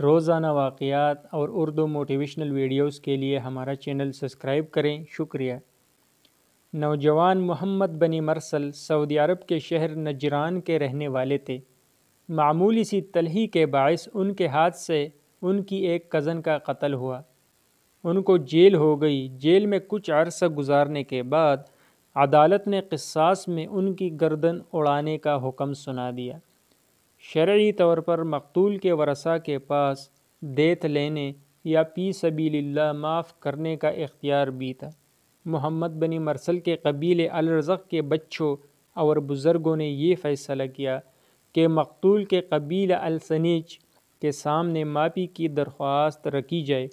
रोज़ाना वाकयात और Urdu motivational videos के लिए हमारा चैनल सब्सक्राइब करें शुक्रिया नौजवान मोहम्मद बनी मरसल सऊदी अरब के शहर नजरान के रहने वाले थे मामूली सी तलही के बायस उनके हाथ से उनकी एक कज़न का कत्ल हुआ उनको जेल हो गई जेल में कुछ अरसा गुजारने के बाद अदालत ने किसास में उनकी गर्दन उड़ाने का हुक्म सुना दिया शर्य तौर पर मकतूल के वरसा के पास देत लेने या पी सबील माफ़ करने का इख्तियार भी था मोहम्मद बनी मरसल के कबीले अलरज़ के बच्चों और बुज़ुर्गों ने यह फ़ैसला किया कि मकतूल के कबील अलसनीच के सामने मापी की दरख्वास्त रखी जाए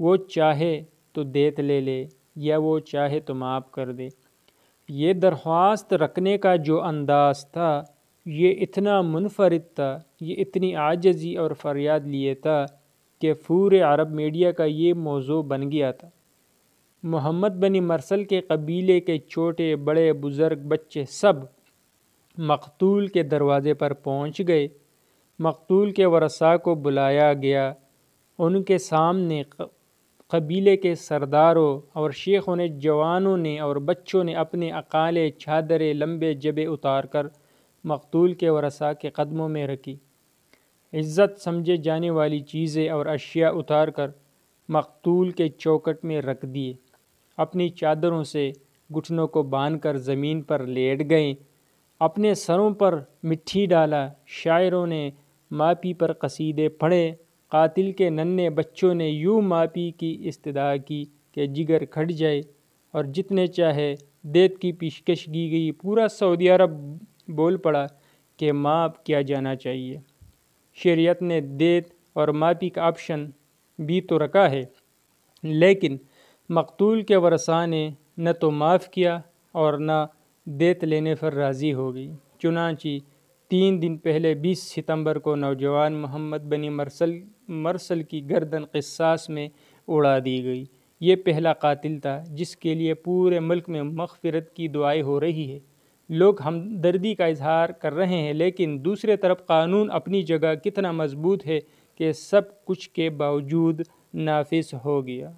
वो चाहे तो देत ले ले या वो चाहे तो माफ़ कर दे ये दरख्वास्त रखने का जो अंदाज़ था ये इतना मुनफरद था ये इतनी आजजी और फरियाद लिए था कि पूरे अरब मीडिया का ये मौजू बन गया था मोहम्मद बनी मरसल के कबीले के छोटे बड़े बुज़ुर्ग बच्चे सब मकतूल के दरवाज़े पर पहुंच गए मकतूल के वरसा को बुलाया गया उनके सामने कबीले के सरदारों और शेखों ने जवानों ने और बच्चों ने अपने अकाले चादरें लंबे जबे उतार कर मकतूल के वसा के कदमों में रखी इज़्ज़त समझे जाने वाली चीज़ें और अशिया उतार कर मकतूल के चौकट में रख दिए अपनी चादरों से घुटनों को बांध कर ज़मीन पर लेट गए अपने सरों पर मिट्टी डाला शायरों ने मापी पर कसीदे पढ़े कातिल के नन्हे बच्चों ने यूँ मापी की इस्तदा की कि जिगर खट जाए और जितने चाहे देत की पेशकश की गई पूरा सऊदी अरब बोल पड़ा कि माफ़ किया जाना चाहिए शरीयत ने देत और माफ़ी का ऑप्शन भी तो रखा है लेकिन मकतूल के वरसा ने न तो माफ़ किया और न देत लेने पर राज़ी हो गई चुनाची तीन दिन पहले 20 सितंबर को नौजवान मोहम्मद बनी मरसल मरसल की गर्दन कस्सास में उड़ा दी गई ये पहला कातिल था जिसके लिए पूरे मुल्क में मगफरत की दुआएं हो रही है लोग हमदर्दी का इजहार कर रहे हैं लेकिन दूसरे तरफ कानून अपनी जगह कितना मजबूत है कि सब कुछ के बावजूद नाफिस हो गया